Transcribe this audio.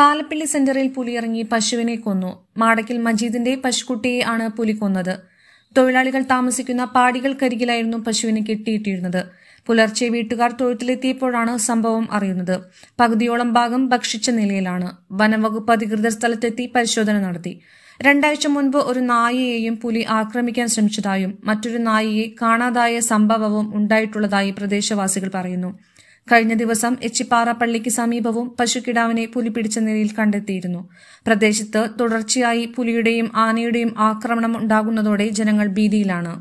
പാലപ്പിള്ളി സെന്ററിൽ പുലിയിറങ്ങി പശുവിനെ കൊന്നു മാടക്കിൽ മജീദിന്റെ പശുക്കുട്ടിയെ ആണ് പുലി കൊന്നത് തൊഴിലാളികൾ താമസിക്കുന്ന പാടികൾക്കരികിലായിരുന്നു പശുവിനെ കെട്ടിയിട്ടിരുന്നത് പുലർച്ചെ വീട്ടുകാർ തൊഴുത്തിലെത്തിയപ്പോഴാണ് സംഭവം അറിയുന്നത് പകുതിയോളം ഭാഗം ഭക്ഷിച്ച നിലയിലാണ് വനംവകുപ്പ് അധികൃതർ സ്ഥലത്തെത്തി പരിശോധന നടത്തി രണ്ടാഴ്ച മുൻപ് ഒരു നായയെയും പുലി ആക്രമിക്കാൻ ശ്രമിച്ചതായും മറ്റൊരു നായയെ കാണാതായ സംഭവവും ഉണ്ടായിട്ടുള്ളതായി പ്രദേശവാസികൾ പറയുന്നു കഴിഞ്ഞ ദിവസം എച്ചിപ്പാറ പള്ളിക്ക് സമീപവും പശുക്കിടാവിനെ പുലി പിടിച്ച നിലയിൽ കണ്ടെത്തിയിരുന്നു പ്രദേശത്ത് തുടർച്ചയായി പുലിയുടെയും ആനയുടെയും ആക്രമണം ഉണ്ടാകുന്നതോടെ ജനങ്ങൾ ഭീതിയിലാണ്